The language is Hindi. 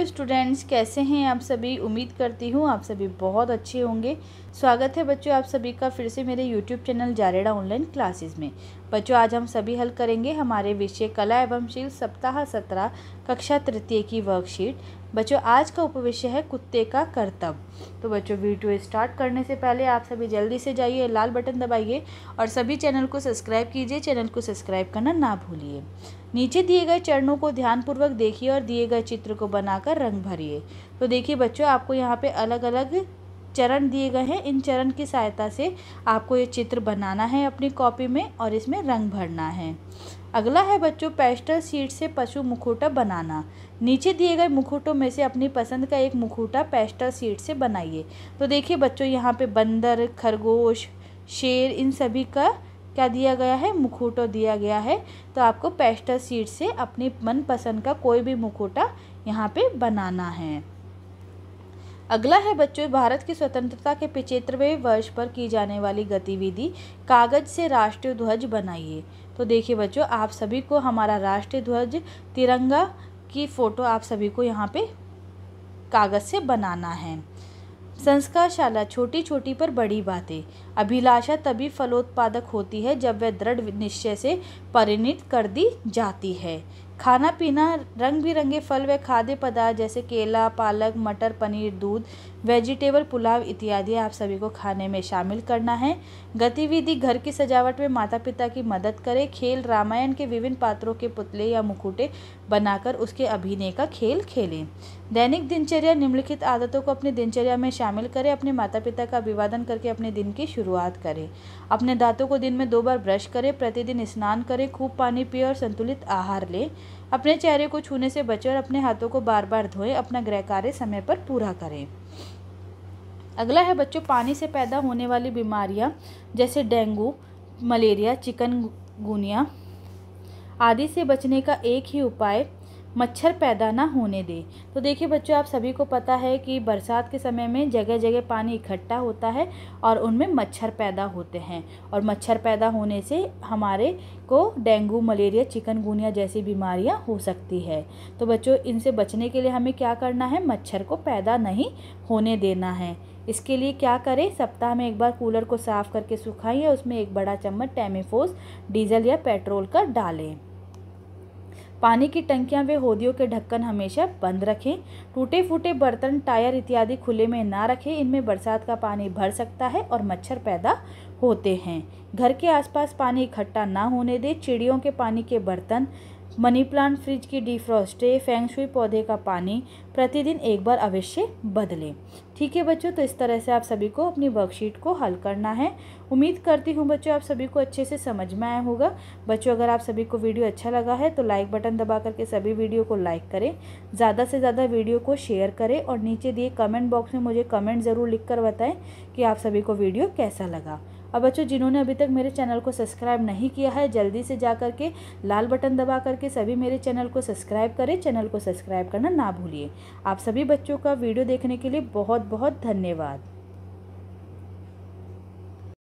नमस्ते स्टूडेंट्स कैसे हैं आप सभी उम्मीद करती हूँ आप सभी बहुत अच्छे होंगे स्वागत है बच्चों आप सभी का फिर से मेरे यूट्यूब चैनल जारेड़ा ऑनलाइन क्लासेस में बच्चों आज हम सभी हल करेंगे हमारे विषय कला एवं शिल्प सप्ताह सत्रह कक्षा तृतीय की वर्कशीट बच्चों आज का उपविषय है कुत्ते का कर्तव्य तो बच्चों वीडियो स्टार्ट करने से पहले आप सभी जल्दी से जाइए लाल बटन दबाइए और सभी चैनल को सब्सक्राइब कीजिए चैनल को सब्सक्राइब करना ना भूलिए नीचे दिए गए चरणों को ध्यानपूर्वक देखिए और दिए गए चित्र को बनाकर रंग भरिए तो देखिए बच्चों आपको यहाँ पे अलग अलग चरण दिए गए हैं इन चरण की सहायता से आपको ये चित्र बनाना है अपनी कॉपी में और इसमें रंग भरना है अगला है बच्चों पेस्टल सीट से पशु मुखौटा बनाना नीचे दिए गए मुखौटों में से अपनी पसंद का एक मुखौटा पेस्टल सीट से बनाइए तो देखिए बच्चों यहाँ पे बंदर खरगोश शेर इन सभी का क्या दिया गया है मुखौटा दिया गया है तो आपको पेस्टल सीट से अपनी मनपसंद का कोई भी मुखौटा यहाँ पर बनाना है अगला है बच्चों भारत की स्वतंत्रता के पिचहत्तरवें वर्ष पर की जाने वाली गतिविधि कागज से राष्ट्रीय ध्वज बनाइए तो देखिए बच्चों आप सभी को हमारा राष्ट्रीय ध्वज तिरंगा की फ़ोटो आप सभी को यहाँ पे कागज़ से बनाना है संस्कारशाला छोटी छोटी पर बड़ी बातें अभिलाषा तभी फलोत्पादक होती है जब वह दृढ़ निश्चय से परिणित कर दी जाती है खाना पीना रंग बिरंगे फल व खाद्य पदार्थ जैसे केला पालक मटर पनीर दूध वेजिटेबल पुलाव इत्यादि आप सभी को खाने में शामिल करना है गतिविधि घर की सजावट में माता पिता की मदद करें खेल रामायण के विभिन्न पात्रों के पुतले या मुकुटे बनाकर उसके अभिनय का खेल खेलें दैनिक दिनचर्या निम्नलिखित आदतों को अपनी दिनचर्या में शामिल करें अपने माता पिता का अभिवादन करके अपने दिन की शुरुआत करें अपने दांतों को दिन में दो बार ब्रश करें प्रतिदिन स्नान करें खूब पानी पिए और संतुलित आहार लें अपने चेहरे को छूने से बचें और अपने हाथों को बार बार धोएं अपना गृह कार्य समय पर पूरा करें अगला है बच्चों पानी से पैदा होने वाली बीमारियाँ जैसे डेंगू मलेरिया चिकनगुनिया आदि से बचने का एक ही उपाय मच्छर पैदा ना होने दे तो देखिए बच्चों आप सभी को पता है कि बरसात के समय में जगह जगह पानी इकट्ठा होता है और उनमें मच्छर पैदा होते हैं और मच्छर पैदा होने से हमारे को डेंगू मलेरिया चिकनगुनिया जैसी बीमारियां हो सकती है तो बच्चों इनसे बचने के लिए हमें क्या करना है मच्छर को पैदा नहीं होने देना है इसके लिए क्या करें सप्ताह में एक बार कूलर को साफ़ करके सुखाएं या उसमें एक बड़ा चम्मच टेमेफोस डीजल या पेट्रोल का डालें पानी की टंकियां वे होदियों के ढक्कन हमेशा बंद रखें टूटे फूटे बर्तन टायर इत्यादि खुले में ना रखें इनमें बरसात का पानी भर सकता है और मच्छर पैदा होते हैं घर के आसपास पानी इकट्ठा ना होने दें चिड़ियों के पानी के बर्तन मनी प्लांट फ्रिज की डिफ्रॉस्ट ट्रे फेंगशुई पौधे का पानी प्रतिदिन एक बार अवश्य बदलें ठीक है बच्चों तो इस तरह से आप सभी को अपनी वर्कशीट को हल करना है उम्मीद करती हूँ बच्चों आप सभी को अच्छे से समझ में आया होगा बच्चों अगर आप सभी को वीडियो अच्छा लगा है तो लाइक बटन दबा करके सभी वीडियो को लाइक करें ज़्यादा से ज़्यादा वीडियो को शेयर करें और नीचे दिए कमेंट बॉक्स में मुझे कमेंट ज़रूर लिख कर बताएँ कि आप सभी को वीडियो कैसा लगा और बच्चों जिन्होंने अभी तक मेरे चैनल को सब्सक्राइब नहीं किया है जल्दी से जा करके लाल बटन दबा करके सभी मेरे चैनल को सब्सक्राइब करें चैनल को सब्सक्राइब करना ना भूलिए आप सभी बच्चों का वीडियो देखने के लिए बहुत बहुत धन्यवाद